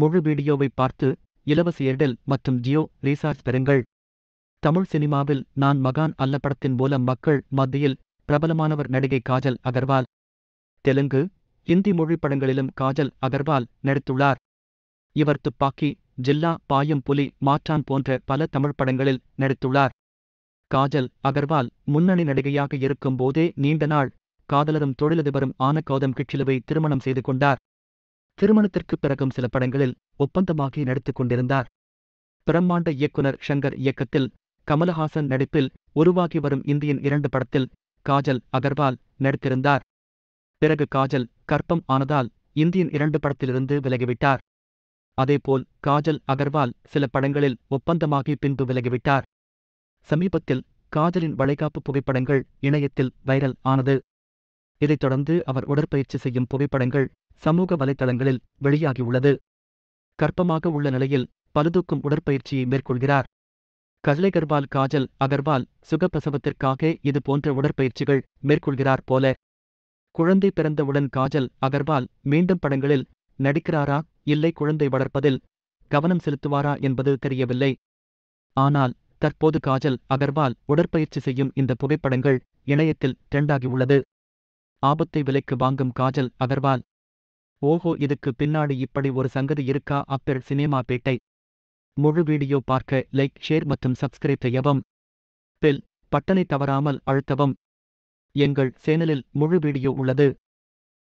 முழு வீடியோவை பார்த்து இலவச ஏர்டெல் மற்றும் ஜியோ ரீசார்ஜ் பெறுங்கள் தமிழ் சினிமாவில் நான் மகான் அல்ல படத்தின் மூலம் மக்கள் மத்தியில் பிரபலமானவர் நடிகை காஜல் அகர்வால் தெலுங்கு இந்தி மொழி படங்களிலும் காஜல் அகர்வால் நடித்துள்ளார் இவர் துப்பாக்கி ஜில்லா பாயும் புலி மாற்றான் போன்ற பல தமிழ் படங்களில் நடித்துள்ளார் காஜல் அகர்வால் முன்னணி நடிகையாக இருக்கும் போதே நீண்ட நாள் காதலரும் தொழிலதிபரும் ஆன கௌதம் கிட்சிலுவை திருமணம் செய்து கொண்டார் திருமணத்திற்கு பிறகும் சில படங்களில் ஒப்பந்தமாகி நடித்துக் கொண்டிருந்தார் பிரம்மாண்ட இயக்குனர் ஷங்கர் இயக்கத்தில் கமலஹாசன் நடிப்பில் உருவாகி வரும் இந்தியன் இரண்டு படத்தில் காஜல் அகர்வால் நடித்திருந்தார் பிறகு காஜல் கற்பம் ஆனதால் இந்தியின் இரண்டு படத்திலிருந்து விலகிவிட்டார் அதேபோல் காஜல் அகர்வால் சில படங்களில் ஒப்பந்தமாகி பின்பு விலகிவிட்டார் சமீபத்தில் காஜலின் வளைகாப்பு புகைப்படங்கள் இணையத்தில் வைரல் ஆனது இதைத் தொடர்ந்து அவர் உடற்பயிற்சி செய்யும் புகைப்படங்கள் சமூக வலைதளங்களில் வெளியாகியுள்ளது கர்ப்பமாக உள்ள நிலையில் பழுதுக்கும் உடற்பயிற்சியை மேற்கொள்கிறார் கஜலைகர்வால் காஜல் அகர்வால் சுகப்பிரசவத்திற்காக இது போன்ற உடற்பயிற்சிகள் மேற்கொள்கிறார் போல குழந்தை பிறந்தவுடன் காஜல் அகர்வால் மீண்டும் படங்களில் நடிக்கிறாரா இல்லை குழந்தை வளர்ப்பதில் கவனம் செலுத்துவாரா என்பது தெரியவில்லை ஆனால் தற்போது காஜல் அகர்வால் உடற்பயிற்சி செய்யும் இந்த புகைப்படங்கள் இணையத்தில் ட்ரெண்டாகியுள்ளது ஆபத்தை விலைக்கு வாங்கும் காஜல் அகர்வால் ஓஹோ இதுக்கு பின்னாடி இப்படி ஒரு சங்கதி இருக்கா அப்பர் சினிமா பேட்டை முழு வீடியோ பார்க்க லைக் ஷேர் மற்றும் சப்ஸ்கிரைப் செய்யவும் பில் பட்டனை தவறாமல் அழுத்தவும் எங்கள் சேனலில் முழு வீடியோ உள்ளது